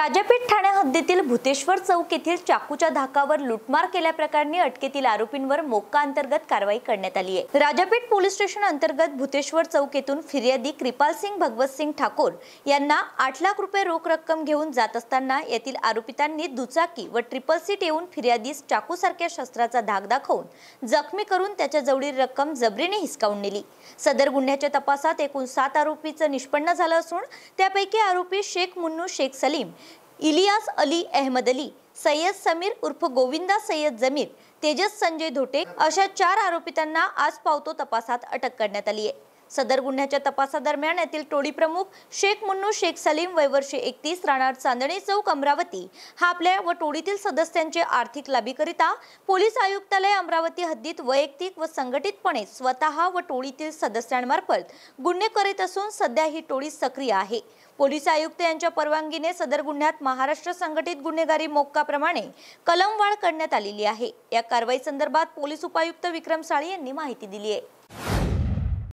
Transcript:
राजापीठ ठाणे हद्दीतील भूतेश्वर चौक येथील चाकूच्या धाकावर लुटमार केल्याप्रकरणी अटकेतील आरोपींवर मोक्का अंतर्गत कारवाई करण्यात आली आहे राजापीठ पोलीस स्टेशन अंतर्गत भूतेश्वर चौक येथून फिर्यादी कृपाल सिंग भगवत सिंग ठाकोर यांना आठ लाख रुपये रोख रक्कम घेऊन जात असताना येथील आरोपितांनी दुचाकी व ट्रिपल सीट येऊन फिर्यादीस चाकूसारख्या शस्त्राचा धाक दाखवून जखमी करून त्याच्या जवळील रक्कम जबरीने हिसकावून नेली सदर गुन्ह्याच्या तपासात एकूण सात आरोपीचं निष्पन्न झालं असून त्यापैकी आरोपी शेख मुन्नू शेख सलीम इलियास अली अहमद अली सय्यद समीर उर्फ गोविंदा सय्यद जमीर तेजस संजय धोटे अशा चार आरोपितांना आज पावतो तपासात अटक करण्यात आली आहे सदर गुन्ह्याच्या तपासादरम्यान येथील टोळी प्रमुख शेख मुन्नू शेख सलीम वयवर्षे एकतीस राहणार चांदणी चौक अमरावती हा आपल्या व टोळीतील सदस्यांचे आर्थिक लाभीकरिता पोलीस आयुक्तालय अमरावती हद्दीत वैयक्तिक व संघटितपणे स्वतः व टोळीतील सदस्यांमार्फत गुन्हे करीत असून सध्या ही टोळी सक्रिय आहे पोलीस आयुक्त यांच्या परवानगीने सदर गुन्ह्यात महाराष्ट्र संघटित गुन्हेगारी मोक्काप्रमाणे कलमवाढ करण्यात आलेली आहे या कारवाई संदर्भात पोलीस उपायुक्त विक्रम साळी यांनी माहिती दिली आहे